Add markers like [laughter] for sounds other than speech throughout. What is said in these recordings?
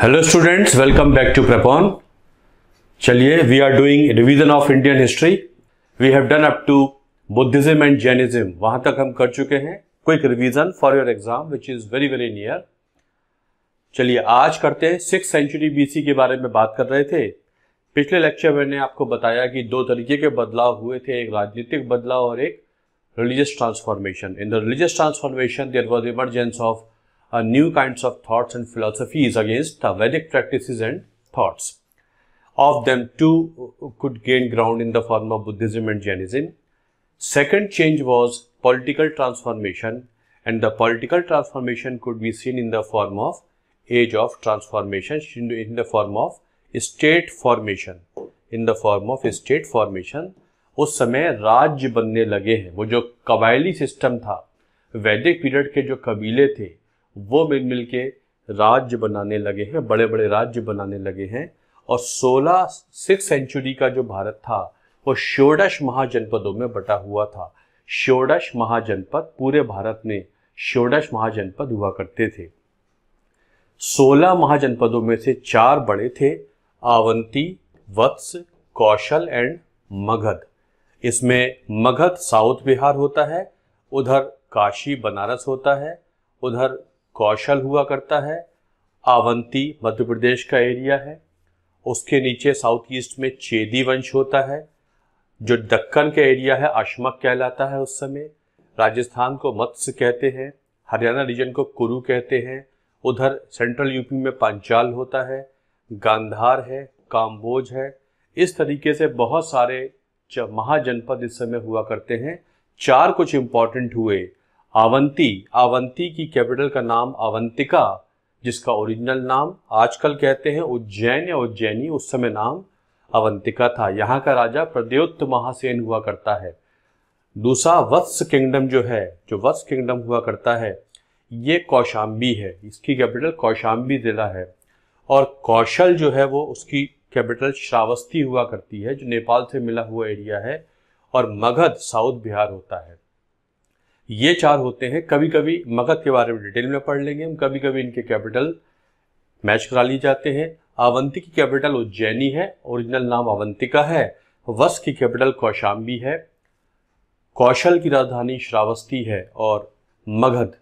Hello students welcome back to Prepon चलिए we are doing revision of Indian history we have done up to Buddhism and Jainism वहां तक हम कर चुके हैं quick revision for your exam which is very very near चलिए आज करते हैं सिक्स सेंचुरी बीसी के बारे में बात कर रहे थे पिछले लेक्चर में ने आपको बताया कि दो तरीके के बदलाव हुए थे एक राजनीतिक बदलाव और एक religious transformation in the religious transformation there was emergence of uh, new kinds of thoughts and philosophies against the Vedic practices and thoughts. Of them, two could gain ground in the form of Buddhism and Jainism. Second change was political transformation, and the political transformation could be seen in the form of age of transformation, in the form of state formation in the form of state formation उस समय राज्य बनने लगे हैं वो जो कबायली system था वैदिक पीरियड के जो कबीले थे वो मिल मिल के राज्य बनाने लगे हैं बड़े बड़े राज्य बनाने लगे हैं और सोलह सिक्स सेंचुरी का जो भारत था वो षोडश महाजनपदों में बटा हुआ था षोडश महाजनपद पूरे भारत में षोडश महाजनपद हुआ करते थे सोलह महाजनपदों में से चार बड़े थे आवंती वत्स कौशल एंड मगध इसमें मगध साउथ बिहार होता है उधर काशी बनारस होता है उधर कौशल हुआ करता है आवंती मध्य प्रदेश का एरिया है उसके नीचे साउथ ईस्ट में चेदी वंश होता है जो दक्कन का एरिया है अशमक कहलाता है उस समय राजस्थान को मत्स्य कहते हैं हरियाणा रीजन को कुरु कहते हैं उधर सेंट्रल यूपी में पांचाल होता है गांधार है काम्बोज है इस तरीके से बहुत सारे महाजनपद इस समय हुआ करते हैं चार कुछ इम्पॉर्टेंट हुए आवंती आवंती की कैपिटल का नाम अवंतिका जिसका ओरिजिनल नाम आजकल कहते हैं उज्जैन या उज्जैनी उस समय नाम अवंतिका था यहाँ का राजा प्रद्योत महासेन हुआ करता है दूसरा वत्स किंगडम जो है जो वत्स किंगडम हुआ करता है ये कौशाम्बी है इसकी कैपिटल कौशाम्बी जिला है और कौशल जो है वो उसकी कैपिटल श्रावस्ती हुआ करती है जो नेपाल से मिला हुआ एरिया है और मगध साउथ बिहार होता है ये चार होते हैं कभी कभी मगध के बारे में डिटेल में पढ़ लेंगे हम कभी कभी इनके कैपिटल मैच करा लिए जाते हैं आवंती की कैपिटल उज्जैनी है ओरिजिनल नाम अवंतिका है वस की कैपिटल कौशाम्बी है कौशल की राजधानी श्रावस्ती है और मगध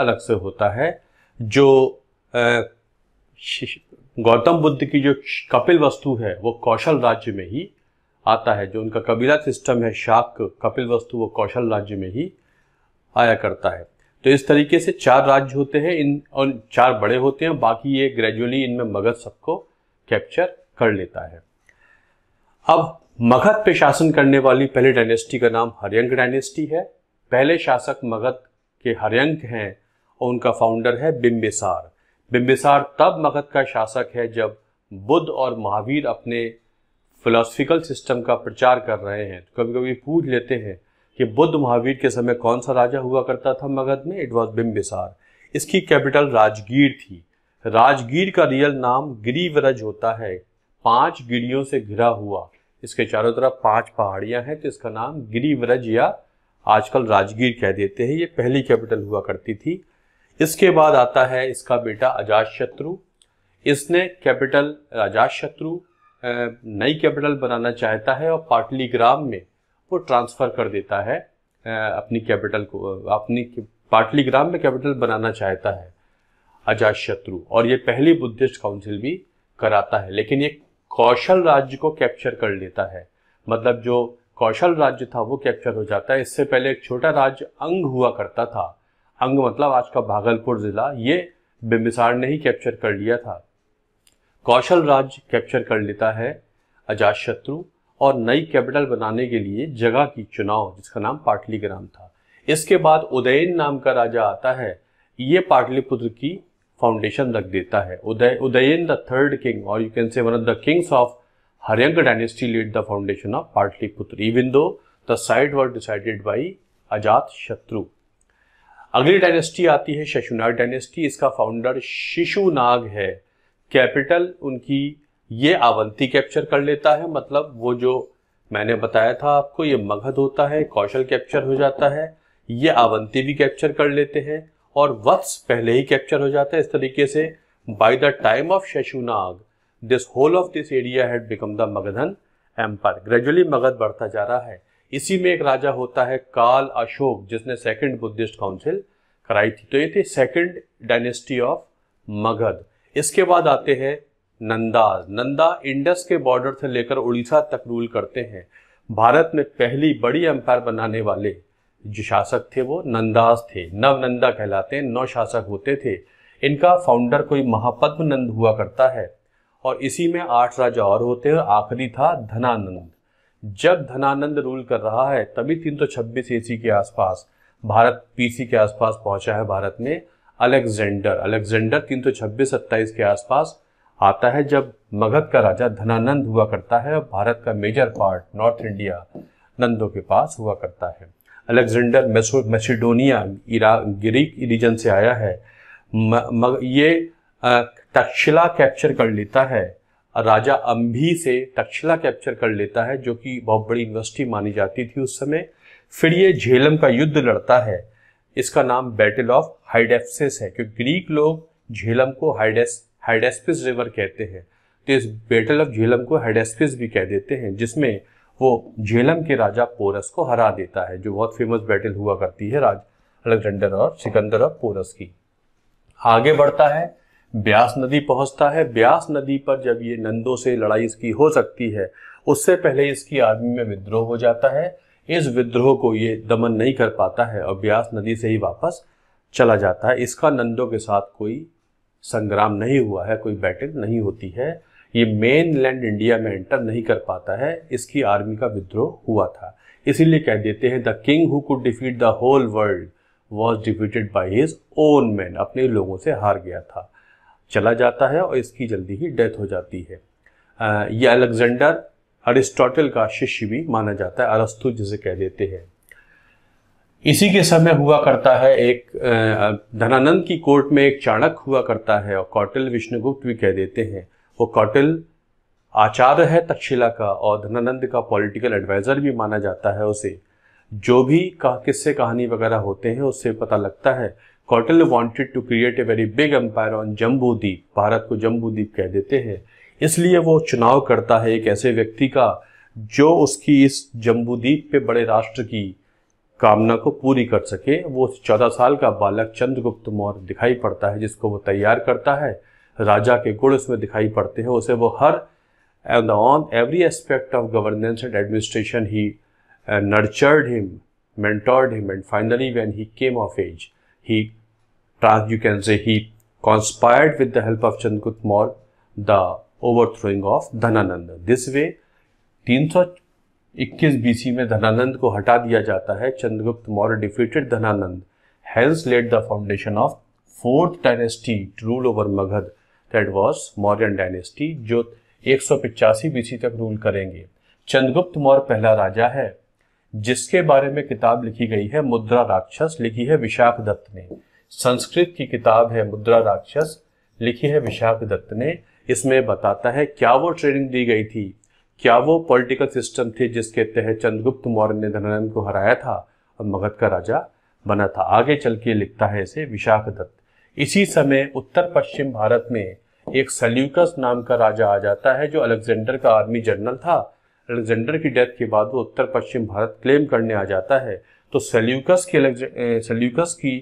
अलग से होता है जो गौतम बुद्ध की जो कपिल वस्तु है वो कौशल राज्य में ही आता है जो उनका कबीला सिस्टम है शाक कपिल वस्तु वो कौशल राज्य में ही आया करता है तो इस तरीके से चार राज्य होते हैं इन और चार बड़े होते हैं बाकी ये ग्रेजुअली इनमें मगध सबको कैप्चर कर लेता है अब मगध पे शासन करने वाली पहली डायनेस्टी का नाम हरियंग डायनेस्टी है पहले शासक मगध के हरियंक हैं और उनका फाउंडर है बिम्बिसार बिम्बिसार तब मगध का शासक है जब बुद्ध और महावीर अपने फिलोसफिकल सिस्टम का प्रचार कर रहे हैं तो कभी कभी पूछ लेते हैं कि बुद्ध महावीर के समय कौन सा राजा हुआ करता था मगध में इट वॉज बिम्बिसार इसकी कैपिटल राजगीर थी राजगीर का रियल नाम गिरिवरज होता है पांच गिरियों से घिरा हुआ इसके चारों तरफ पांच पहाड़ियां हैं तो इसका नाम गिरिवरज या आजकल राजगीर कह देते हैं ये पहली कैपिटल हुआ करती थी इसके बाद आता है इसका बेटा अजात शत्रु इसने कैपिटल अजात शत्रु नई कैपिटल बनाना चाहता है और पाटलीग्राम में वो ट्रांसफ़र कर देता है अपनी कैपिटल को अपनी पाटलीग्राम में कैपिटल बनाना चाहता है अजात शत्रु और ये पहली बुद्धिस्ट काउंसिल भी कराता है लेकिन ये कौशल राज्य को कैप्चर कर लेता है मतलब जो कौशल राज्य था वो कैप्चर हो जाता है इससे पहले एक छोटा राज्य अंग हुआ करता था अंग मतलब आज का भागलपुर जिला ये बिम्बिसार ने ही कैप्चर कर लिया था कौशल राज्य कैप्चर कर लेता है अजात शत्रु और नई कैपिटल बनाने के लिए जगह की चुनाव जिसका नाम पाटली ग्राम था इसके बाद उदयन नाम का राजा आता है ये पाटलिपुत्र की फाउंडेशन रख देता है Uday Udayan the third king और you can say one of the kings of Haryanka dynasty lead the foundation of Pataliputra even though the site was decided by Ajatashatru अगली डायनेस्टी आती है शशुनाग डायनेस्टी इसका फाउंडर शिशुनाग है कैपिटल उनकी ये आवंती कैप्चर कर लेता है मतलब वो जो मैंने बताया था आपको ये मगध होता है कौशल कैप्चर हो जाता है ये आवंती भी कैप्चर कर लेते हैं और वत्स पहले ही कैप्चर हो जाता है इस तरीके से by the time of Shishunaga this whole of this area had become the Magadhan empire gradually Magadha बढ़ता जा रहा है इसी में एक राजा होता है काल अशोक जिसने सेकंड बुद्धिस्ट काउंसिल कराई थी तो ये थी सेकंड डायनेस्टी ऑफ मगध इसके बाद आते हैं नंदाज नंदा इंडस के बॉर्डर से लेकर उड़ीसा तक रूल करते हैं भारत में पहली बड़ी एम्पायर बनाने वाले जो शासक थे वो नंदास थे नवनंदा कहलाते हैं नौ शासक होते थे इनका फाउंडर कोई महापद्म नंद हुआ करता है और इसी में आठ राजा और होते हैं आखिरी था धनानंद जब धनानंद रूल कर रहा है तभी छब्बीस एसी के आसपास भारत पीसी के आसपास पहुंचा है भारत में अलेक्जेंडर अलेक्जेंडर तीन सौ के आसपास आता है जब मगध का राजा धनानंद हुआ करता है और भारत का मेजर पार्ट नॉर्थ इंडिया नंदों के पास हुआ करता है अलेक्जेंडर मैसिडोनिया ग्रीक रीजन से आया है म, म, ये तक्षशिला कैप्चर कर लेता है राजा अम्भी से तक्षशिला कैप्चर कर लेता है जो कि बहुत बड़ी यूनिवर्सिटी मानी जाती थी उस समय फिर ये झेलम का युद्ध लड़ता है इसका नाम बैटल ऑफ हाइडेप्सिस है क्योंकि ग्रीक लोग झेलम को हाइडेस हेडेस्पिस रिवर कहते हैं तो इस बेटल ऑफ झेलम को हेडेस्पिस भी कह देते हैं जिसमें वो झेलम के राजा पोरस को हरा देता है जो बहुत फेमस बैटल हुआ करती है राज अलेक्जेंडर और सिकंदर और पोरस की आगे बढ़ता है ब्यास नदी पहुंचता है ब्यास नदी पर जब ये नंदों से लड़ाई इसकी हो सकती है उससे पहले इसकी आर्मी में विद्रोह हो जाता है इस विद्रोह को ये दमन नहीं कर पाता है और ब्यास नदी से ही वापस चला जाता है इसका नंदों के साथ कोई संग्राम नहीं हुआ है कोई बैटल नहीं होती है ये मेन लैंड इंडिया में एंटर नहीं कर पाता है इसकी आर्मी का विद्रोह हुआ था इसीलिए कह देते हैं the king who could defeat the whole world was defeated by his own man अपने लोगों से हार गया था चला जाता है और इसकी जल्दी ही डेथ हो जाती है यह ये अलेक्जेंडर अरिस्टोटल का शिष्य भी माना जाता है अरस्तु जिसे कह देते हैं इसी के समय हुआ करता है एक धनानंद की कोर्ट में एक चाणक हुआ करता है और कौटिल विष्णुगुप्त भी कह देते हैं वो कौटिल आचार्य है तक्षशिला का और धनानंद का पॉलिटिकल एडवाइज़र भी माना जाता है उसे जो भी कहा किस्से कहानी वगैरह होते हैं उससे पता लगता है Kautilya wanted to create a very big empire on Jambudvipa Bharat को जम्बूद्वीप कह देते हैं इसलिए वो चुनाव करता है एक ऐसे व्यक्ति का जो उसकी इस जम्बूद्वीप पे बड़े राष्ट्र की कामना को पूरी कर सके वो चौदह साल का बालक चंद्रगुप्त मौर्य दिखाई पड़ता है जिसको वो तैयार करता है राजा के गुण उसमें दिखाई पड़ते हैं उसे वो हर on every aspect of governance and administration he nurtured him mentored him and finally when he came of age he you can say he conspired with the help of Chandragupta Maurya the overthrowing of Dhanananda this way तीन सौ इक्कीस BC में धनानंद को हटा दिया जाता है Chandragupta Maurya defeated Dhanananda hence laid the foundation of fourth dynasty to rule over Magadha that was Mauryan dynasty जो एक सौ पिचासी बीसी तक रूल करेंगे चंद्रगुप्त मौर्य पहला राजा है जिसके बारे में किताब लिखी गई है मुद्रा राक्षस लिखी है विशाख दत्त ने संस्कृत की किताब है मुद्रा राक्षस लिखी है विशाख दत्त ने इसमें बताता है क्या वो ट्रेनिंग दी गई थी क्या वो पॉलिटिकल सिस्टम थे जिसके तहत चंद्रगुप्त मौर्य ने धनानंद को हराया था और मगध का राजा बना था आगे चल के लिखता है इसे विशाख दत्त इसी समय उत्तर पश्चिम भारत में एक सल्यूकस नाम का राजा आ जाता है जो अलेक्जेंडर का आर्मी जनरल था अलेक्जेंडर की डेथ के बाद वो उत्तर पश्चिम भारत क्लेम करने आ जाता है तो सल्यूकस की सल्यूकस की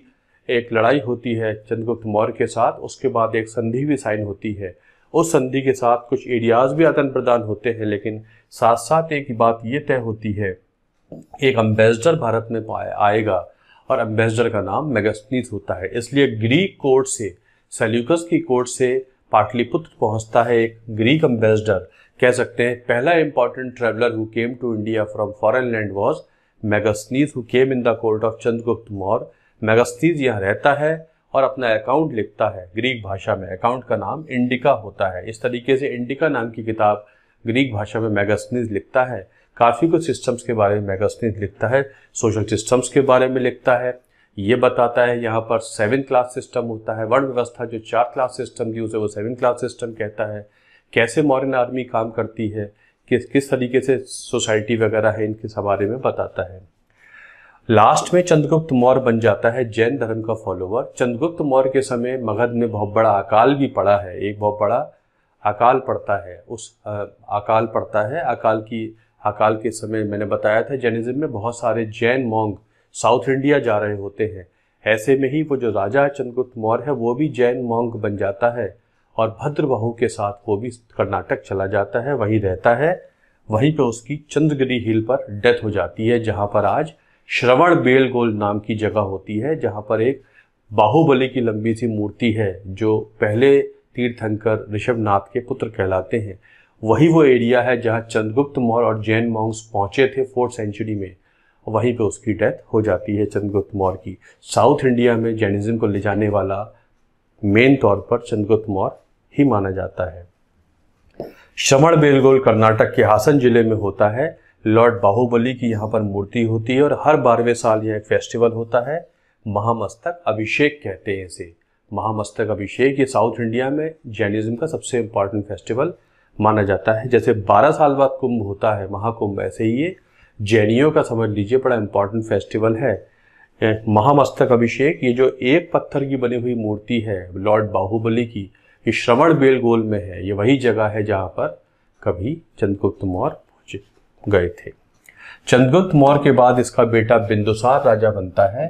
एक लड़ाई होती है चंद्रगुप्त मौर्य के साथ उसके बाद एक संधि भी साइन होती है उस संधि के साथ कुछ एरियाज भी आदान प्रदान होते हैं लेकिन साथ साथ एक बात ये तय होती है एक अम्बेसडर भारत में आएगा और अम्बेसडर का नाम मेगास्थनीज होता है इसलिए ग्रीक कोर्ट से सेल्यूकस की कोर्ट से पाटलिपुत्र पहुंचता है एक ग्रीक अम्बेसडर कह सकते हैं पहला important traveller who came to India from foreign land was Megasthenes who came in the court of Chandragupta Maurya Megasthenes यहाँ रहता है और अपना अकाउंट लिखता है ग्रीक भाषा में अकाउंट का नाम इंडिका होता है इस तरीके से इंडिका नाम की किताब ग्रीक भाषा में मैगसनीज लिखता है काफ़ी कुछ सिस्टम्स के बारे में मैगसनीज लिखता है सोशल सिस्टम्स के बारे में लिखता है ये बताता है यहाँ पर सेवन क्लास सिस्टम होता है वर्ण व्यवस्था जो चार क्लास सिस्टम थी उसे वो सेवन क्लास सिस्टम कहता है कैसे मॉडर्न आर्मी काम करती है किस किस तरीके से सोसाइटी वगैरह है इनके बारे में बताता है लास्ट में चंद्रगुप्त मौर्य बन जाता है जैन धर्म का फॉलोवर चंद्रगुप्त मौर्य के समय मगध में बहुत बड़ा अकाल भी पड़ा है एक बहुत बड़ा अकाल पड़ता है उस अकाल पड़ता है अकाल की अकाल के समय मैंने बताया था जैनिज्म में बहुत सारे जैन मोंग साउथ इंडिया जा रहे होते हैं ऐसे में ही वो जो राजा चंद्रगुप्त मौर्य है वो भी जैन मोंग बन जाता है और भद्रबाहू के साथ वो भी कर्नाटक चला जाता है वहीं रहता है वहीं पर उसकी चंद्रगिरी हिल पर डेथ हो जाती है जहाँ पर आज श्रवण बेलगोल नाम की जगह होती है जहाँ पर एक बाहुबली की लंबी सी मूर्ति है जो पहले तीर्थंकर ऋषभनाथ के पुत्र कहलाते हैं वही वो एरिया है जहाँ चंद्रगुप्त मौर्य और जैन मॉन्ग्स पहुँचे थे फोर्थ सेंचुरी में वहीं पे उसकी डेथ हो जाती है चंद्रगुप्त मौर्य की साउथ इंडिया में जैनिज़्म को ले जाने वाला मेन तौर पर चंद्रगुप्त मौर्य ही माना जाता है श्रवण बेलगोल कर्नाटक के हासन जिले में होता है लॉर्ड बाहुबली की यहाँ पर मूर्ति होती है और हर बारहवें साल यह एक फेस्टिवल होता है महामस्तक अभिषेक कहते हैं इसे महामस्तक अभिषेक ये साउथ इंडिया में जैनिज्म का सबसे इम्पॉर्टेंट फेस्टिवल माना जाता है जैसे 12 साल बाद कुंभ होता है महाकुंभ ऐसे ही ये जैनियों का समझ लीजिए बड़ा इम्पॉर्टेंट फेस्टिवल है महामस्तक अभिषेक ये जो एक पत्थर की बनी हुई मूर्ति है लॉर्ड बाहुबली की ये श्रवण बेलगोल में है ये वही जगह है जहाँ पर कभी चंद्रगुप्त मौर्य पहुंचे गए थे चंद्रगुप्त मौर्य के बाद इसका बेटा बिंदुसार राजा बनता है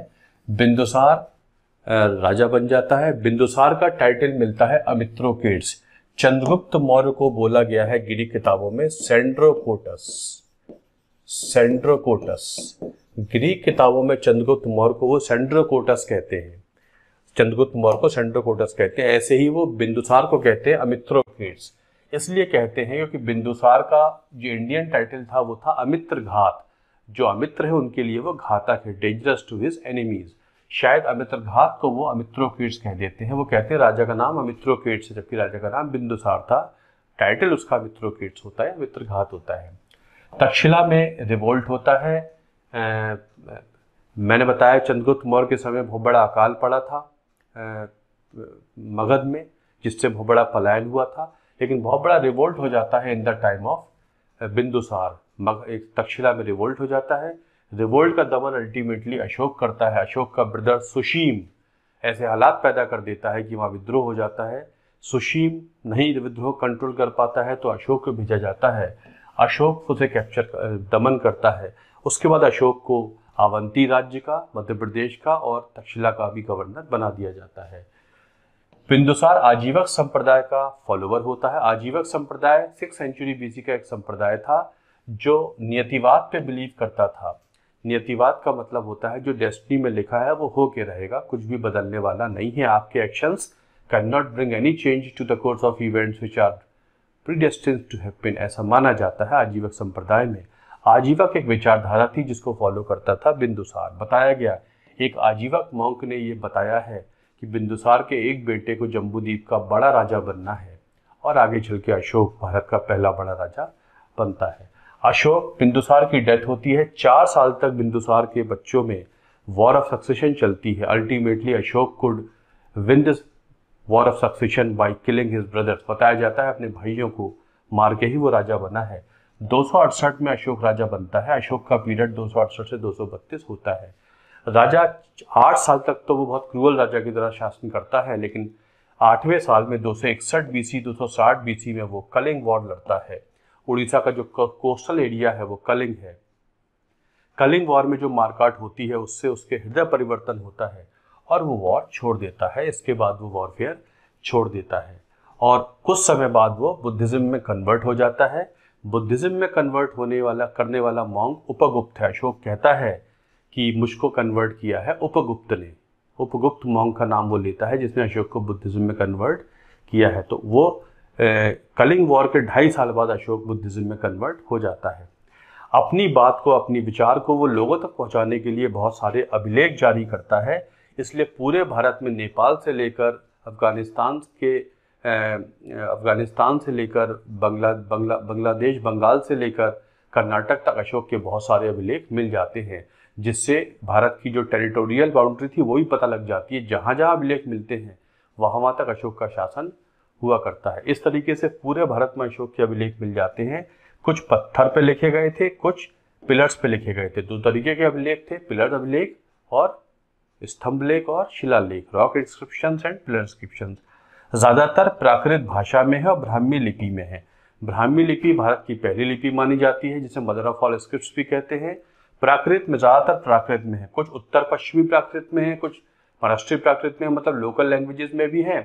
बिंदुसार राजा बन जाता है बिंदुसार का टाइटल मिलता है किड्स चंद्रगुप्त मौर्य को बोला गया है गिरी किताबों में सेंड्रोकोटस सेंड्रोकोटस ग्रीक किताबों में चंद्रगुप्त मौर्य को वो सेंड्रोकोटस कहते हैं चंद्रगुप्त मौर्य को सेंड्रोकोटस कहते हैं ऐसे ही वो बिंदुसार को कहते हैं अमित्रोकेट्स इसलिए कहते हैं क्योंकि बिंदुसार का जो इंडियन टाइटल था वो था अमित्र घात जो अमित्र है उनके लिए वो घातक है डेंजरस टू हिज एनिमीज शायद अमित्र घात को वो अमित्रोकेट्स कह देते हैं वो कहते हैं राजा का नाम अमित्रोकेट्स है जबकि राजा का नाम बिंदुसार था टाइटल उसका अमित्रोकेट्स होता है अमित्र घात होता है तक्षशिला में रिवोल्ट होता है आ, मैंने बताया चंद्रगुप्त मौर्य के समय बहुत बड़ा अकाल पड़ा था आ, मगध में जिससे बहुत बड़ा पलायन हुआ था लेकिन बहुत बड़ा रिवोल्ट हो जाता है in the time of Bindusara मग एक तक्षशिला में रिवोल्ट हो जाता है रिवोल्ट का दमन अल्टीमेटली अशोक करता है अशोक का ब्रदर सुशीम ऐसे हालात पैदा कर देता है कि वहाँ विद्रोह हो जाता है सुशीम नहीं विद्रोह कंट्रोल कर पाता है तो अशोक को भेजा जाता है अशोक उसे कैप्चर दमन करता है उसके बाद अशोक को आवंती राज्य का मध्य प्रदेश का और तक्षशिला का भी गवर्नर बना दिया जाता है बिंदुसार आजीवक संप्रदाय का फॉलोवर होता है आजीवक संप्रदाय सिक्स सेंचुरी बीसी का एक संप्रदाय था जो नियतिवाद पे बिलीव करता था नियतिवाद का मतलब होता है जो डेस्टिनी में लिखा है वो हो के रहेगा कुछ भी बदलने वाला नहीं है आपके actions can not bring any change to the course of events which are predestined to happen ऐसा माना जाता है आजीवक संप्रदाय में आजीवक एक विचारधारा थी जिसको फॉलो करता था बिंदुसार बताया गया एक आजीवक मॉन्क ने ये बताया है कि बिंदुसार के एक बेटे को जम्बूदीप का बड़ा राजा बनना है और आगे चल के अशोक भारत का पहला बड़ा राजा बनता है अशोक बिंदुसार की डेथ होती है चार साल तक बिंदुसार के बच्चों में वॉर ऑफ सक्सेशन चलती है ultimately Ashoka could win this war of succession by killing his brothers बताया जाता है अपने भाइयों को मार के ही वो राजा बना है दो में अशोक राजा बनता है अशोक का पीरियड दो से दो होता है राजा आठ साल तक तो वो बहुत क्रूअल राजा की तरह शासन करता है लेकिन आठवें साल में दो सौ इकसठ बी सी दो सौ साठ बी सी में वो कलिंग वॉर लड़ता है उड़ीसा का जो कोस्टल एरिया है वो कलिंग है कलिंग वॉर में जो मारकाट होती है उससे उसके हृदय परिवर्तन होता है और वो वॉर छोड़ देता है इसके बाद वो वॉरफेयर छोड़ देता है और कुछ समय बाद वो बुद्धिज़्म में कन्वर्ट हो जाता है बुद्धिज़्म में कन्वर्ट होने वाला करने वाला मॉन्ग उपगुप्त है अशोक कहता है कि मुझको कन्वर्ट किया है उपगुप्त ने उपगुप्त मोंग का नाम वो लेता है जिसने अशोक को बुद्धिज़्म में कन्वर्ट किया है तो वो कलिंग वॉर के ढाई साल बाद अशोक बुद्धिज़्म में कन्वर्ट हो जाता है अपनी बात को अपनी विचार को वो लोगों तक पहुंचाने के लिए बहुत सारे अभिलेख जारी करता है इसलिए पूरे भारत में नेपाल से लेकर अफ़गानिस्तान के अफ़गानिस्तान से लेकर बंगला बंगला बांग्लादेश बंगाल से लेकर कर्नाटक तक अशोक के बहुत सारे अभिलेख मिल जाते हैं जिससे भारत की जो टेरिटोरियल बाउंड्री थी वो भी पता लग जाती है जहाँ जहाँ अभिलेख मिलते हैं वहाँ वहाँ तक अशोक का शासन हुआ करता है इस तरीके से पूरे भारत में अशोक के अभिलेख मिल जाते हैं कुछ पत्थर पे लिखे गए थे कुछ पिलर्स पे लिखे गए थे दो तरीके के अभिलेख थे पिलर अभिलेख और स्तंभ लेख और शिला लेख rock inscription and pillar inscription ज़्यादातर प्राकृत भाषा में है और ब्राह्मी लिपि में है ब्राह्मी लिपि भारत की पहली लिपि मानी जाती है जिसे मदर ऑफ ऑल स्क्रिप्ट भी कहते हैं प्राकृत में ज़्यादातर प्राकृत में है कुछ उत्तर पश्चिमी प्राकृत में है कुछ महाराष्ट्रीय प्राकृत में मतलब लोकल लैंग्वेजेस में भी है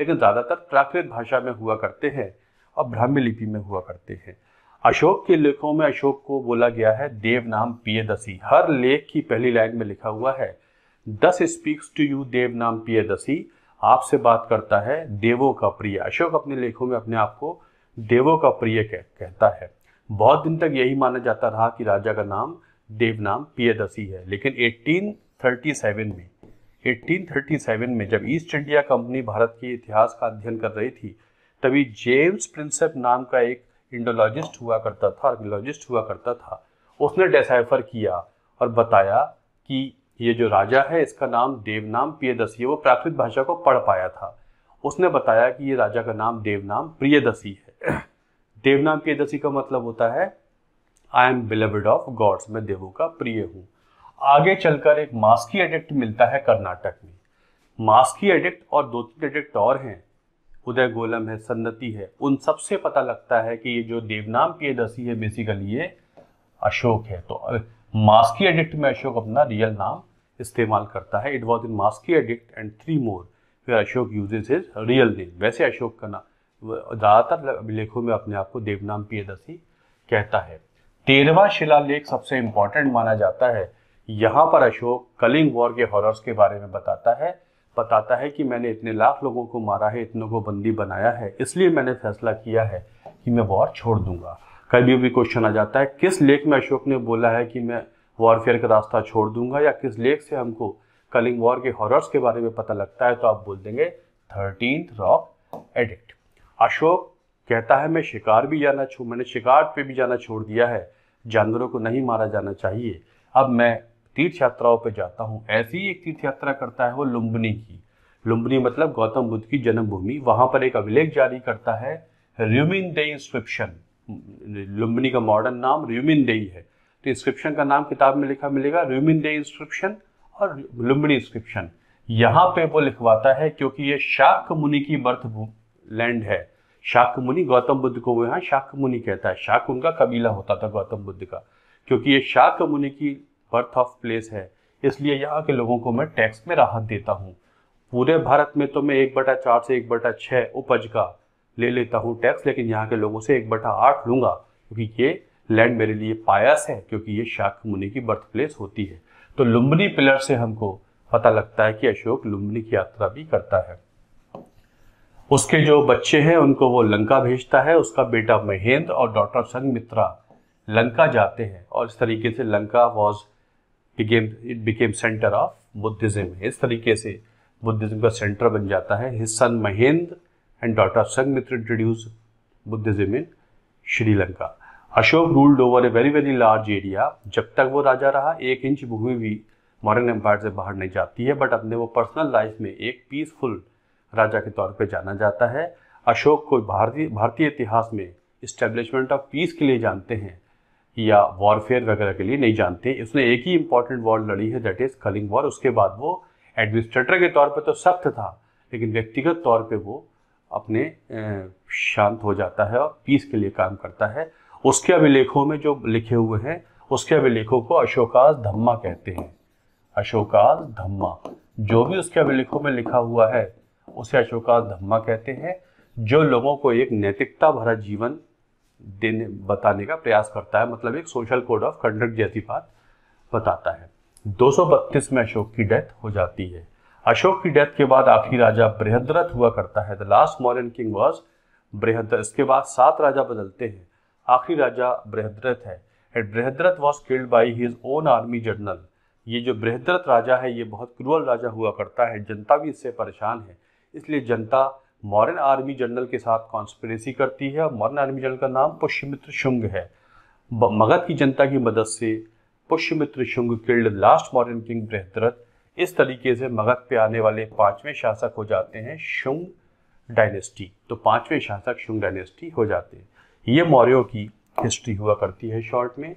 लेकिन ज़्यादातर प्राकृत भाषा में हुआ करते हैं और ब्राह्मी लिपि में हुआ करते हैं अशोक के लेखों में अशोक को बोला गया है देव नाम पियदसी हर लेख की पहली लाइन में लिखा हुआ है दस स्पीक्स टू यू देव नाम पियदसी आपसे बात करता है देवों का प्रिय अशोक अपने लेखों में अपने आप को देवों का प्रिय कहता है बहुत दिन तक यही माना जाता रहा कि राजा का नाम देवनाम पियदसी है लेकिन 1837 में 1837 में जब ईस्ट इंडिया कंपनी भारत के इतिहास का अध्ययन कर रही थी तभी जेम्स प्रिंसेप नाम का एक इंडोलॉजिस्ट हुआ करता था आर्कोलॉजिस्ट हुआ करता था उसने डेसाइफर किया और बताया कि ये जो राजा है इसका नाम देवनाम प्रियदसी है वो प्राकृत भाषा को पढ़ पाया था उसने बताया कि ये राजा का नाम देवनाम प्रियदसी है [clears throat] देवनाम प्रियदसी का मतलब होता है I am beloved of gods मैं देवों का प्रिय हूँ आगे चलकर एक मास्की एडिक्ट मिलता है कर्नाटक में मास्की एडिक्ट और दो तीन एडिक्ट और हैं उदय गोलम है सन्नति है उन सब से पता लगता है कि ये जो देवनाम दसी है बेसिकली ये अशोक है तो मास्की एडिक्ट में अशोक अपना रियल नाम इस्तेमाल करता है it was in Maski edict and three more फिर Ashoka uses his real name वैसे अशोक का नाम ज़्यादातर लेखों में अपने आप को देवनाम पियदसी कहता है तेरहवा शिलालेख सबसे इंपॉर्टेंट माना जाता है यहाँ पर अशोक कलिंग वॉर के हॉरर्स के बारे में बताता है बताता है कि मैंने इतने लाख लोगों को मारा है इतनों को बंदी बनाया है इसलिए मैंने फैसला किया है कि मैं वॉर छोड़ दूंगा कभी भी क्वेश्चन आ जाता है किस लेख में अशोक ने बोला है कि मैं वॉरफेयर का रास्ता छोड़ दूंगा या किस लेख से हमको कलिंग वॉर के हॉरर्स के बारे में पता लगता है तो आप बोल देंगे थर्टीन रॉक एडिक्ट अशोक कहता है मैं शिकार भी जाना छो मैंने शिकार पे भी जाना छोड़ दिया है जानवरों को नहीं मारा जाना चाहिए अब मैं तीर्थ यात्राओं पर जाता हूँ ऐसी ही एक तीर्थ यात्रा करता है वो लुम्बनी की लुम्बनी मतलब गौतम बुद्ध की जन्मभूमि वहाँ पर एक अभिलेख जारी करता है र्यूमिन डे इंस्क्रिप्शन लुम्बनी का मॉडर्न नाम र्यूमिन डे है तो इंस्क्रिप्शन का नाम किताब में लिखा मिलेगा र्यूमिन डे इंस्क्रिप्शन और लुम्बनी इंस्क्रिप्शन यहाँ पे वो लिखवाता है क्योंकि ये शाक मुनि की बर्थ लैंड है शाक मुनि गौतम बुद्ध को वो यहाँ शाक मुनि कहता है शाक उनका कबीला होता था गौतम बुद्ध का क्योंकि ये शाक मुनि की बर्थ ऑफ प्लेस है इसलिए यहाँ के लोगों को मैं टैक्स में राहत देता हूँ पूरे भारत में तो मैं एक बटा चार से एक बटा छः उपज का ले लेता हूँ टैक्स लेकिन यहाँ के लोगों से एक बटा आठ लूँगा क्योंकि ये लैंड मेरे लिए पायस है क्योंकि ये शाक मुनि की बर्थ प्लेस होती है तो लुम्बनी पिलर से हमको पता लगता है कि अशोक लुम्बनी की यात्रा भी करता है उसके जो बच्चे हैं उनको वो लंका भेजता है उसका बेटा महेंद्र और डॉटर संगमित्रा लंका जाते हैं और इस तरीके से Lanka was became it became centre of Buddhism इस तरीके से बुद्धिज़्म का सेंटर बन जाता है his son Mahendra and daughter Sanghamitra introduce Buddhism in Sri Lanka Ashoka ruled over a very very large area जब तक वो राजा रहा एक इंच भूमि भी मॉडर्न एम्पायर से बाहर नहीं जाती है बट अपने वो पर्सनल लाइफ में एक पीसफुल राजा के तौर पे जाना जाता है अशोक को भारतीय भारतीय इतिहास में इस्टेब्लिशमेंट ऑफ पीस के लिए जानते हैं या वॉरफेयर वगैरह के लिए नहीं जानते उसने एक ही इंपॉर्टेंट वॉर लड़ी है दैट इज़ कलिंग वॉर उसके बाद वो एडमिनिस्ट्रेटर के तौर पर तो सख्त था लेकिन व्यक्तिगत तौर पर वो अपने शांत हो जाता है और पीस के लिए काम करता है उसके अभिलेखों में जो लिखे हुए हैं उसके अभिलेखों को अशोकास धम्मा कहते हैं अशोकास धम्मा जो भी उसके अभिलेखों में लिखा हुआ है उसे अशोका धम्मा कहते हैं जो लोगों को एक नैतिकता भरा जीवन देने बताने का प्रयास करता है मतलब एक सोशल कोड ऑफ कंडक्ट जैसी बात बताता है 232 में अशोक की डेथ हो जाती है अशोक की डेथ के बाद आखिरी राजा बृहद्रथ हुआ करता है the last Mauryan king was Brihadratha इसके बाद सात राजा बदलते हैं आखिरी राजा बृहद्रथ है and Brihadratha was killed by his own army general ये जो बृहद्रथ राजा है ये बहुत क्रूअल राजा हुआ करता है जनता भी इससे परेशान है इसलिए जनता मॉरन आर्मी जनरल के साथ कॉन्स्परेसी करती है और मॉरन आर्मी जनरल का नाम पुष्यमित्र शुंग है मगध की जनता की मदद से Pushyamitra Shunga killed last Mauryan king Brihadratha इस तरीके से मगध पे आने वाले पांचवें शासक हो जाते हैं शुंग डायनेस्टी तो पांचवें शासक शुंग डायनेस्टी हो जाते हैं ये मौर्यों की हिस्ट्री हुआ करती है शॉर्ट में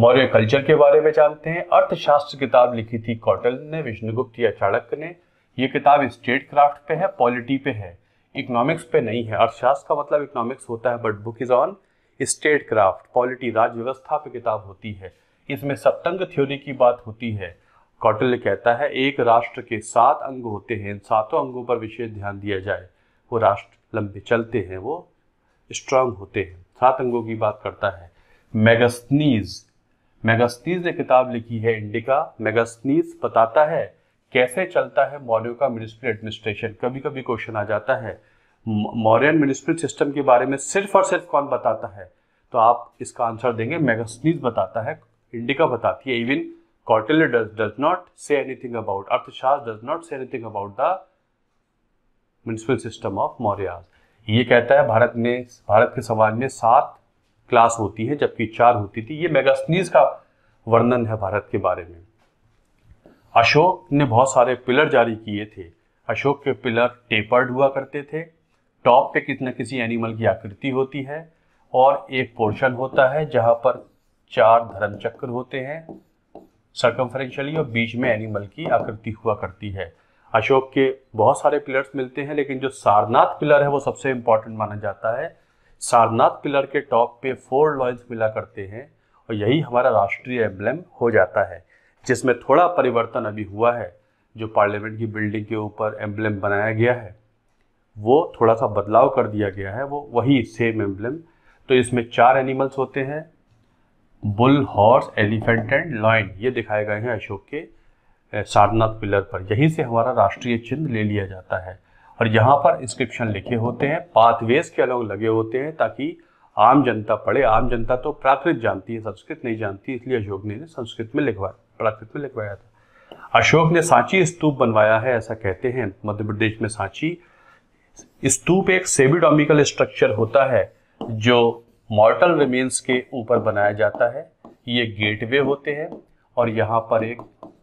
मौर्य कल्चर के बारे में जानते हैं अर्थशास्त्र किताब लिखी थी कौटल ने विष्णुगुप्त या चाणक्य ने ये किताब स्टेट क्राफ्ट पे है पॉलिटी पे है इकोनॉमिक्स पे नहीं है अर्थशास्त्र का मतलब इकोनॉमिक्स होता है but book is on statecraft polity राज व्यवस्था पे किताब होती है इसमें सप्तंग थ्योरी की बात होती है कौटल्य कहता है एक राष्ट्र के सात अंग होते हैं इन सातों अंगों पर विशेष ध्यान दिया जाए वो राष्ट्र लंबे चलते हैं वो स्ट्रांग होते हैं सात अंगों की बात करता है मैगस्नीज मेगास्नीज ने किताब लिखी है इंडिका मेगास्नीज बताता है कैसे चलता है मौर्य का मिनिस्ट्रियल एडमिनिस्ट्रेशन कभी कभी क्वेश्चन आ जाता है मौर्यन मिनिस्ट्रियल सिस्टम के बारे में सिर्फ और सिर्फ कौन बताता है तो आप इसका आंसर देंगे मैगसनीज बताता है इंडिका बताती है even Kautilya does not say anything about Arthashastra does not say anything about the municipal system of Mauryas ये कहता है भारत ने भारत के समाज में सात क्लास होती है जबकि चार होती थी ये मेगास्नीज का वर्णन है भारत के बारे में अशोक ने बहुत सारे पिलर जारी किए थे अशोक के पिलर टेपर्ड हुआ करते थे टॉप पे किसी न किसी एनिमल की आकृति होती है और एक पोर्शन होता है जहाँ पर चार धर्म चक्र होते हैं सर्कम्फ्रेंशली और बीच में एनिमल की आकृति हुआ करती है अशोक के बहुत सारे पिलर्स मिलते हैं लेकिन जो सारनाथ पिलर है वो सबसे इंपॉर्टेंट माना जाता है सारनाथ पिलर के टॉप पे फोर लॉइंस मिला करते हैं और यही हमारा राष्ट्रीय एम्बलम हो जाता है जिसमें थोड़ा परिवर्तन अभी हुआ है जो पार्लियामेंट की बिल्डिंग के ऊपर एम्ब्लम बनाया गया है वो थोड़ा सा बदलाव कर दिया गया है वो वही सेम एम्ब्लम तो इसमें चार एनिमल्स होते हैं bull horse elephant and lion ये दिखाए गए हैं अशोक के सारनाथ पिलर पर यहीं से हमारा राष्ट्रीय चिन्ह ले लिया जाता है और यहाँ पर इंस्क्रिप्शन लिखे होते हैं पाथवेज के अलग लगे होते हैं ताकि आम जनता पढ़े आम जनता तो प्राकृत जानती है संस्कृत नहीं जानती इसलिए अशोक ने संस्कृत में लिखवाया प्राकृत्व लिखवाया था अशोक ने सांची स्तूप बनवाया है ऐसा कहते हैं मध्य प्रदेश में सांची स्तूप एक सेबिडोमिकल स्ट्रक्चर होता है जो मॉर्टल रिमेन्स के ऊपर बनाया जाता है ये गेटवे होते हैं और यहाँ पर एक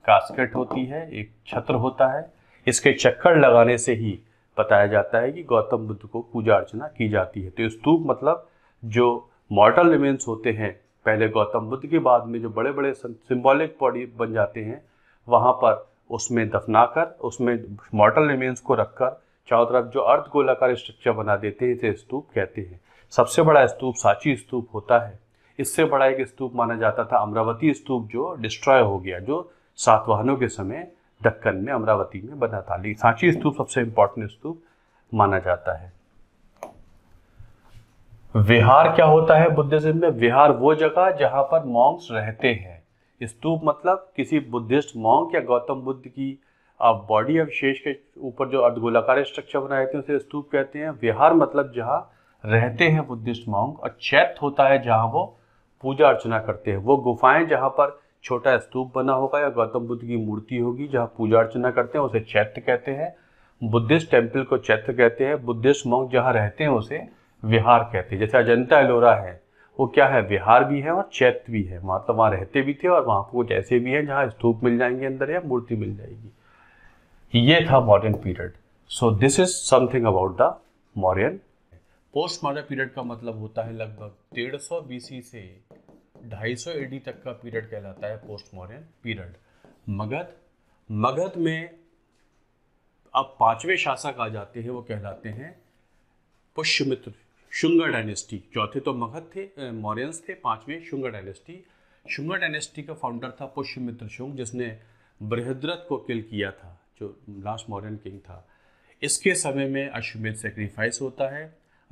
कास्केट होती है एक छत्र होता है इसके चक्कर लगाने से ही बताया जाता है कि गौतम बुद्ध को पूजा अर्चना की जाती है तो स्तूप मतलब जो मॉर्टल रिमेन्स होते हैं पहले गौतम बुद्ध के बाद में जो बड़े बड़े सिम्बॉलिक बॉडी बन जाते हैं वहाँ पर उसमें दफनाकर उसमें मॉडल रिमेन्स को रखकर चारों तरफ जो अर्ध गोलाकार स्ट्रक्चर बना देते हैं इसे स्तूप कहते हैं सबसे बड़ा स्तूप सांची स्तूप होता है इससे बड़ा एक स्तूप माना जाता था अमरावती स्तूप जो डिस्ट्रॉय हो गया जो सातवाहनों के समय दक्कन में अमरावती में बना था लेकिन सांची स्तूप सबसे इम्पोर्टेंट स्तूप माना जाता है विहार क्या होता है बुद्धिज्म में विहार वो जगह जहाँ पर मॉन्क्स रहते हैं स्तूप मतलब किसी बुद्धिस्ट मॉन्क या गौतम बुद्ध की बॉडी अवशेष के ऊपर जो अर्धगोलाकार स्ट्रक्चर बनाए रहते हैं उसे स्तूप कहते हैं विहार मतलब जहाँ रहते हैं बुद्धिस्ट मॉन्क और चैत होता है जहाँ वो पूजा अर्चना करते हैं वो गुफाएं जहाँ पर छोटा स्तूप बना होगा या गौतम बुद्ध की मूर्ति होगी जहाँ पूजा अर्चना करते हैं उसे चैत्य कहते हैं बुद्धिस्ट टेम्पल को चैत्य कहते हैं बुद्धिस्ट मॉन्क जहाँ रहते हैं उसे विहार कहते हैं जैसे अजंता एलोरा है वो क्या है विहार भी है और चैत्य भी है वहाँ तो वहाँ रहते भी थे और वहाँ कुछ ऐसे भी हैं जहाँ स्तूप मिल जाएंगे अंदर या मूर्ति मिल जाएगी ये था modern period so this is something about the Mauryan post modern period का मतलब होता है लगभग डेढ़ सौ बीसी से ढाई सौ एडी तक का पीरियड कहलाता है post modern period Magadha Magadha में अब पांचवें शासक आ जाते हैं वो कहलाते हैं पुष्यमित्र शुंगा डायनेस्टी चौथे तो मगध थे मौर्यंस थे पांचवें शुंगा डायनेस्टी शुंगा डायनेस्टी का फाउंडर था पुष्यमित्र शुंग जिसने बृहद्रथ को किल किया था जो लास्ट मॉरियन किंग था इसके समय में अश्वमेध सेक्रीफाइस होता है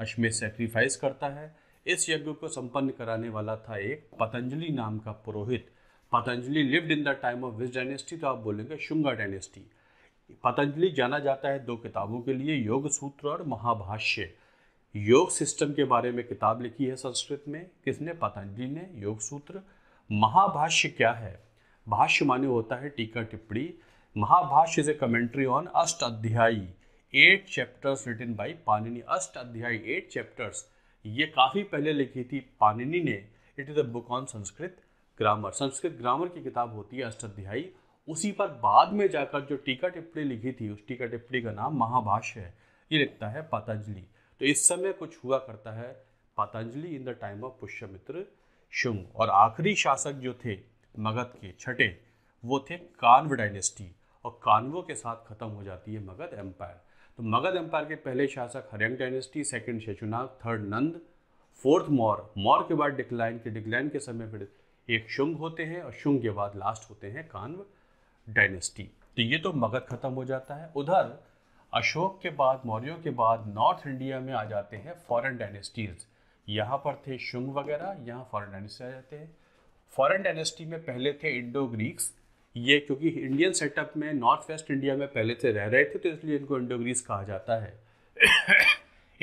अश्वमेध सेक्रीफाइस करता है इस यज्ञ को संपन्न कराने वाला था एक पतंजलि नाम का पुरोहित Patanjali lived in the time of this dynasty तो आप बोलेंगे शुंगा डायनेस्टी पतंजलि जाना जाता है दो किताबों के लिए योग सूत्र और महाभाष्य योग सिस्टम के बारे में किताब लिखी है संस्कृत में किसने पतंजलि ने योग सूत्र महाभाष्य क्या है भाष्य माने होता है टीका टिप्पणी Mahabhashya is a commentary on Ashtadhyayi eight chapters written by Panini Ashtadhyayi eight chapters ये काफ़ी पहले लिखी थी पानिनी ने it is a book on Sanskrit grammar Sanskrit grammar की किताब होती है अष्ट अध्यायी उसी पर बाद में जाकर जो टीका टिप्पणी लिखी थी उस टीका टिप्पणी का नाम महाभाष्य है ये लिखता है पतंजलि तो इस समय कुछ हुआ करता है Patanjali in the time of Pushyamitra Shunga और आखिरी शासक जो थे मगध के छठे वो थे कानव डायनेस्टी और कानवों के साथ ख़त्म हो जाती है मगध एम्पायर तो मगध एम्पायर के पहले शासक Haryanka dynasty second Shishunaga third Nanda fourth Maurya Maurya के बाद डिक्लाइन के डिक्लाइन के समय फिर एक शुंग होते हैं और शुंग के बाद लास्ट होते हैं कानव डायनेस्टी तो ये तो मगध खत्म हो जाता है उधर अशोक के बाद मौर्यों के बाद नॉर्थ इंडिया में आ जाते हैं फॉरेन डायनेस्टीज़ यहाँ पर थे शुंग वगैरह यहाँ फॉरेन डायनेस्टी आ जाते हैं फॉरेन डायनेस्टी में पहले थे इंडो ग्रीक्स ये क्योंकि इंडियन सेटअप में नॉर्थ वेस्ट इंडिया में पहले से रह रहे थे तो इसलिए इनको इंडो ग्रीक्स कहा जाता है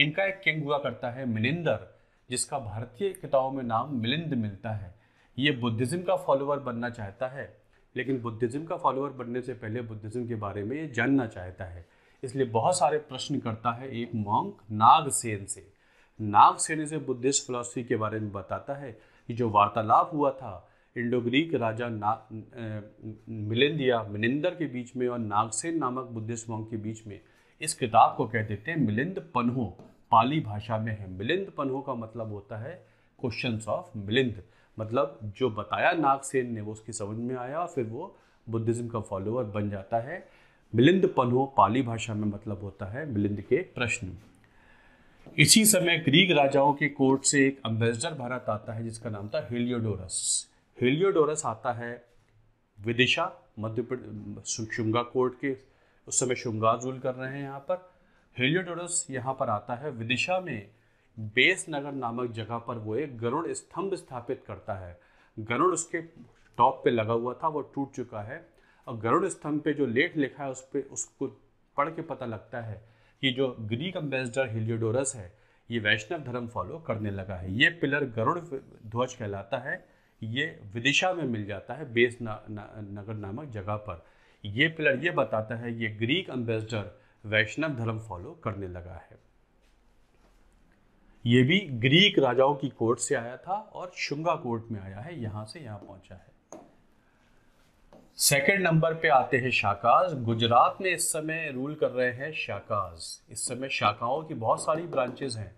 इनका एक किंग हुआ करता है मिलिंदर जिसका भारतीय किताबों में नाम मिलिंद मिलता है ये बुद्धिज़्म का फॉलोअर बनना चाहता है लेकिन बुद्धिज़्म का फॉलोअर बनने से पहले बुद्धिज़्म के बारे में ये जानना चाहता है इसलिए बहुत सारे प्रश्न करता है एक मॉन्क नागसेन से नागसेन इसे बुद्धिस्ट फिलोसफी के बारे में बताता है कि जो वार्तालाप हुआ था इंडो ग्रीक राजा मिलिंदिया मिनिंदर के बीच में और नागसेन नामक बुद्धिस्ट मॉन्क के बीच में इस किताब को कह देते हैं मिलिंद पन्हो पाली भाषा में है मिलिंद पन्हो का मतलब होता है क्वेश्चन ऑफ मिलिंद मतलब जो बताया नागसेन ने वो उसकी समझ में आया और फिर वो बुद्धिज़्म का फॉलोअर बन जाता है मिलिंद पन्हो पाली भाषा में मतलब होता है मिलिंद के प्रश्न इसी समय ग्रीक राजाओं के कोर्ट से एक अम्बेसडर भारत आता है जिसका नाम था हेलियोडोरस हेलियोडोरस आता है विदिशा मध्य प्रदेश शुंगा कोर्ट के उस समय शुंगा जूल कर रहे हैं यहाँ पर हेलियोडोरस यहाँ पर आता है विदिशा में बेस नगर नामक जगह पर वो एक गरुड़ स्तंभ स्थापित करता है गरुड़ उसके टॉप पे लगा हुआ था वो टूट चुका है और गरुड़ स्तंभ पे जो लेख लिखा है उस पर उसको पढ़ के पता लगता है कि जो ग्रीक अम्बेसडर हिलियोडोरस है ये वैष्णव धर्म फॉलो करने लगा है ये पिलर गरुड़ ध्वज कहलाता है ये विदिशा में मिल जाता है बेस ना, ना, नगर नामक जगह पर ये पिलर ये बताता है ये ग्रीक अम्बेसडर वैष्णव धर्म फॉलो करने लगा है ये भी ग्रीक राजाओं की कोर्ट से आया था और शुंगा कोर्ट में आया है यहाँ से यहाँ पहुँचा है सेकेंड नंबर पे आते हैं शाकाज गुजरात में इस समय रूल कर रहे हैं शाकाज इस समय शाखाओं की बहुत सारी ब्रांचेज हैं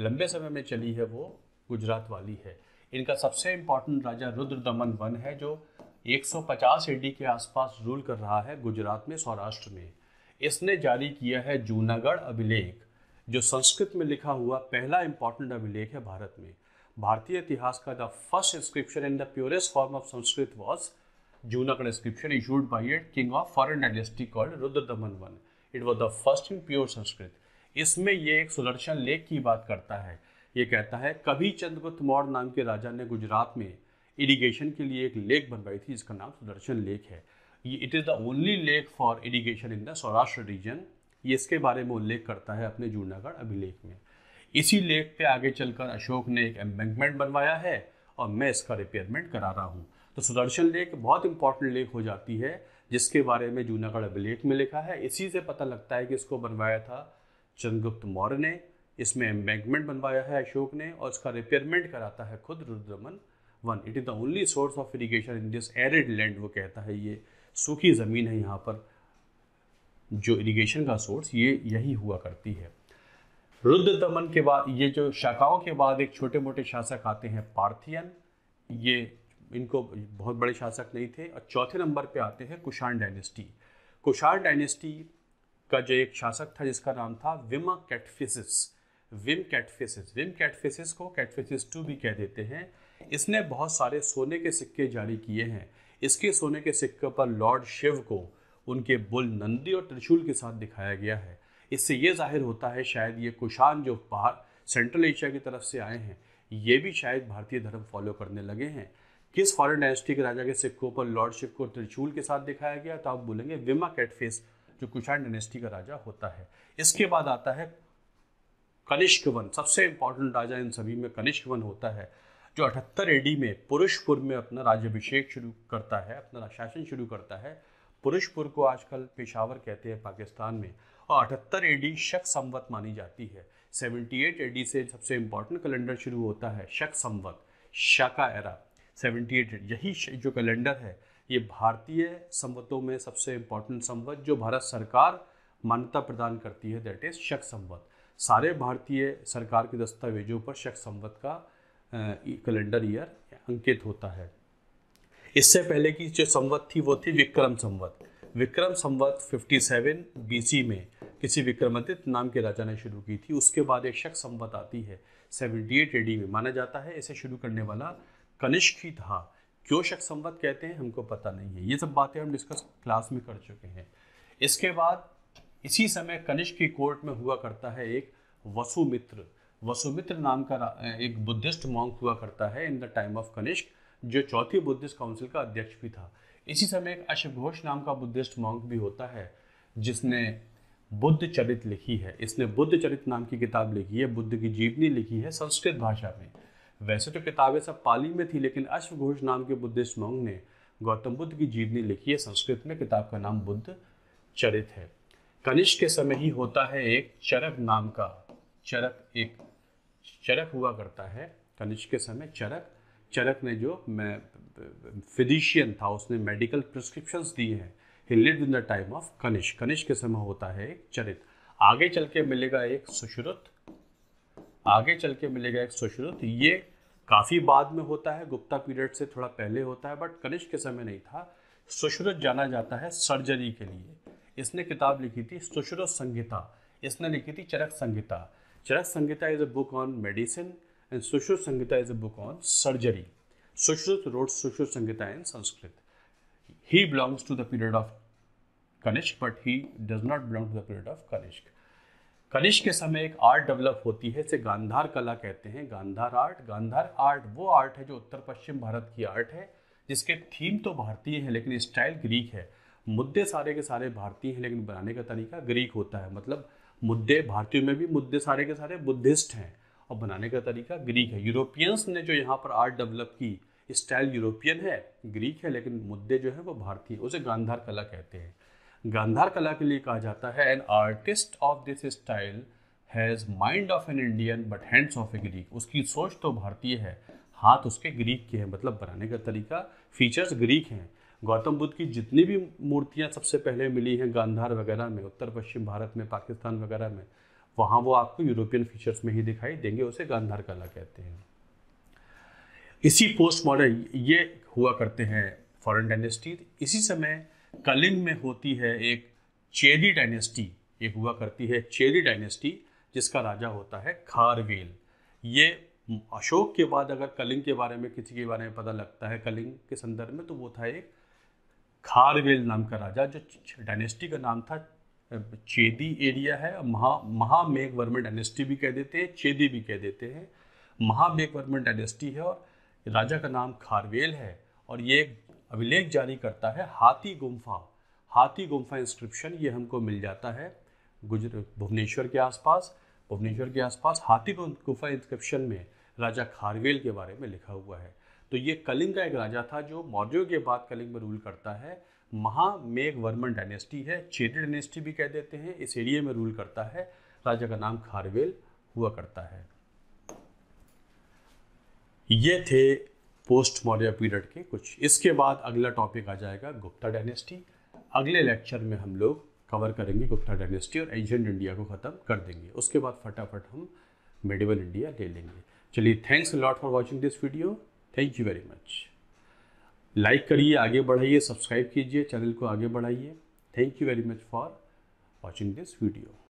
लंबे समय में चली है वो गुजरात वाली है इनका सबसे इम्पॉर्टेंट राजा रुद्र दमन वन है जो 150 एडी के आसपास रूल कर रहा है गुजरात में सौराष्ट्र में इसने जारी किया है जूनागढ़ अभिलेख जो संस्कृत में लिखा हुआ पहला इम्पोर्टेंट अभिलेख है भारत में भारतीय इतिहास का the first inscription in the purest form of Sanskrit was Juna conscription issued by a king of foreign dynasty called Rudradaman I. It was the first in pure Sanskrit. इसमें ये एक सुदर्शन लेख की बात करता है ये कहता है कभी चंद्रगुप्त मौर्य नाम के राजा ने गुजरात में इरिगेशन के लिए एक लेक बनवाई थी जिसका नाम सुदर्शन लेक है ये it is the only lake for irrigation in the Saurashtra region ये इसके बारे में उल्लेख करता है अपने जूनागढ़ अभिलेख में इसी लेक पे आगे चलकर अशोक ने एक एम्बैंकमेंट बनवाया है और मैं इसका रिपेयरमेंट करा रहा हूँ तो सुदर्शन लेक बहुत इंपॉर्टेंट लेक हो जाती है जिसके बारे में जूनागढ़ अभिलेख में लिखा है इसी से पता लगता है कि इसको बनवाया था चंद्रगुप्त मौर्य ने इसमें एम्बैंकमेंट बनवाया है अशोक ने और इसका रिपेयरमेंट कराता है खुद Rudraman one it is the only source of irrigation in this arid land वो कहता है ये सूखी ज़मीन है यहाँ पर जो इरीगेशन का सोर्स ये यही हुआ करती है रुद्र दमन के बाद ये जो शाखाओं के बाद एक छोटे मोटे शासक आते हैं पार्थियन ये इनको बहुत बड़े शासक नहीं थे और चौथे नंबर पे आते हैं कुषाण डायनेस्टी कुषाण डायनेस्टी का जो एक शासक था जिसका नाम था Vima Kadphises Vima Kadphises Vima Kadphises को कैटफिसिस टू भी कह देते हैं इसने बहुत सारे सोने के सिक्के जारी किए हैं इसके सोने के सिक्के पर लॉर्ड शिव को उनके बुल नंदी और त्रिशूल के साथ दिखाया गया है इससे ये जाहिर होता है शायद ये कुषाण जो बाहर सेंट्रल एशिया की तरफ से आए हैं ये भी शायद भारतीय धर्म फॉलो करने लगे हैं किस फॉरेन डायनेस्टी के राजा के सिक्कों पर लॉर्डशिप को त्रिशूल के साथ दिखाया गया तो आप बोलेंगे विमा कैटफेस जो कुशाण डायनेस्टी का राजा होता है इसके बाद आता है कनिष्क वन सबसे इंपॉर्टेंट राजा इन सभी में कनिष्क वन होता है जो अठहत्तर एडी में पुरुषपुर में अपना राज्यभिषेक शुरू करता है अपना शासन शुरू करता है पुरुषपुर को आजकल पेशावर कहते हैं पाकिस्तान में और अठहत्तर एडी शक संवत मानी जाती है 78 एडी से सबसे इंपॉर्टेंट कैलेंडर शुरू होता है Shaka Samvat Shaka era seventy eight यही जो कैलेंडर है ये भारतीय संवतों में सबसे इम्पोर्टेंट संवत जो भारत सरकार मान्यता प्रदान करती है दैट इज़ शक संवत सारे भारतीय सरकार के दस्तावेजों पर शक संवत का कैलेंडर ईयर अंकित होता है इससे पहले की जो संवत थी वो थी विक्रम संवत विक्रम संवत 57 बीसी में किसी विक्रमादित्य नाम के राजा ने शुरू की थी उसके बाद एक शक संवत आती है 78 एडी में माना जाता है इसे शुरू करने वाला कनिष्क ही था क्यों शक संवत कहते हैं हमको पता नहीं है ये सब बातें हम डिस्कस क्लास में कर चुके हैं इसके बाद इसी समय कनिष्क की कोर्ट में हुआ करता है एक वसुमित्र वसुमित्र नाम का एक बुद्धिस्ट मॉन्क हुआ करता है in the time of Kanishka जो चौथी बुद्धिस्ट काउंसिल का अध्यक्ष भी था इसी समय एक अशघोष नाम का बुद्धिस्ट मॉन्क भी होता है जिसने बुद्ध चरित लिखी है इसने बुद्ध चरित नाम की किताब लिखी है बुद्ध की जीवनी लिखी है संस्कृत भाषा में वैसे तो किताबें सब पाली में थी लेकिन अश्वघोष नाम के बुद्धिस्ट मंग ने गौतम बुद्ध की जीवनी लिखी है संस्कृत में किताब का नाम बुद्ध चरित है कनिष्क के समय ही होता है एक चरक नाम का चरक एक चरक हुआ करता है कनिष्क के समय चरक चरक ने जो मैं फिजिशियन था उसने मेडिकल प्रिस्क्रिप्शन दिए हैं he live in the time of Kanishka Kanishka के समय होता है एक चरित आगे चल के मिलेगा एक सुश्रुत आगे चल के मिलेगा एक सुश्रुत तो ये काफ़ी बाद में होता है गुप्ता पीरियड से थोड़ा पहले होता है बट कनिष्क के समय नहीं था सुश्रुत जाना जाता है सर्जरी के लिए इसने किताब लिखी थी सुश्रुत संहिता इसने लिखी थी Charaka Samhita Charaka Samhita is a book on medicine and Sushruta Samhita is a book on surgery Sushruta wrote Sushruta Samhita in Sanskrit he belongs to the period of Kanishka but he does not belong to the period of Kanishka Kanishka के समय एक आर्ट डेवलप होती है इसे गांधार कला कहते हैं गांधार आर्ट गांधार आर्ट वो आर्ट है जो उत्तर पश्चिम भारत की आर्ट है जिसके थीम तो भारतीय है लेकिन स्टाइल ग्रीक है मुद्दे सारे के सारे भारतीय हैं लेकिन बनाने का तरीका ग्रीक होता है मतलब मुद्दे भारतीयों में भी मुद्दे सारे के सारे बुद्धिस्ट हैं और बनाने का तरीका ग्रीक है यूरोपियंस ने जो यहाँ पर आर्ट डेवलप की स्टाइल यूरोपियन है ग्रीक है लेकिन मुद्दे जो है वो भारतीय उसे गांधार कला कहते हैं गांधार कला के लिए कहा जाता है an artist of this style has mind of an Indian but hands of a Greek उसकी सोच तो भारतीय है हाथ उसके ग्रीक के हैं मतलब बनाने का तरीका फीचर्स ग्रीक हैं गौतम बुद्ध की जितनी भी मूर्तियाँ सबसे पहले मिली हैं गांधार वगैरह में उत्तर पश्चिम भारत में पाकिस्तान वगैरह में वहाँ वो आपको यूरोपियन फीचर्स में ही दिखाई देंगे उसे गांधार कला कहते हैं इसी पोस्ट मॉडर्न ये हुआ करते हैं फॉरेन डायनेस्टीज इसी समय कलिंग में होती है एक चेरी डायनेस्टी एक हुआ करती है चेरी डायनेस्टी जिसका राजा होता है खारवेल ये अशोक के बाद अगर कलिंग के बारे में किसी के बारे में पता लगता है कलिंग के संदर्भ में तो वो था एक खारवेल नाम का राजा जो डायनेस्टी का नाम था चेदी एरिया है महा महामेघवर्मन डायनेस्टी भी कह देते हैं चेदी भी कह देते हैं महामेघवर्मन डायनेस्टी है और राजा का नाम खारवेल है और ये एक अभिलेख जारी करता है हाथी गुम्फा हाथी गुम्फा इंस्क्रिप्शन ये हमको मिल जाता है गुजर भुवनेश्वर के आसपास भुवनेश्वर के आसपास हाथी गुफा इंस्क्रिप्शन में राजा खारवेल के बारे में लिखा हुआ है तो ये कलिंग का एक राजा था जो मौर्यों के बाद कलिंग में रूल करता है महामेघ वर्मन डायनेस्टी है चेटी डायनेस्टी भी कह देते हैं इस एरिया में रूल करता है राजा का नाम खारवेल हुआ करता है ये थे पोस्ट मौर्य पीरियड के कुछ इसके बाद अगला टॉपिक आ जाएगा गुप्ता डायनेस्टी अगले लेक्चर में हम लोग कवर करेंगे गुप्ता डायनेस्टी और एंशियंट इंडिया को ख़त्म कर देंगे उसके बाद फटाफट हम मेडिवल इंडिया ले लेंगे चलिए thanks lot for watching this video thank you very much like करिए आगे बढ़ाइए सब्सक्राइब कीजिए चैनल को आगे बढ़ाइए thank you very much for watching this video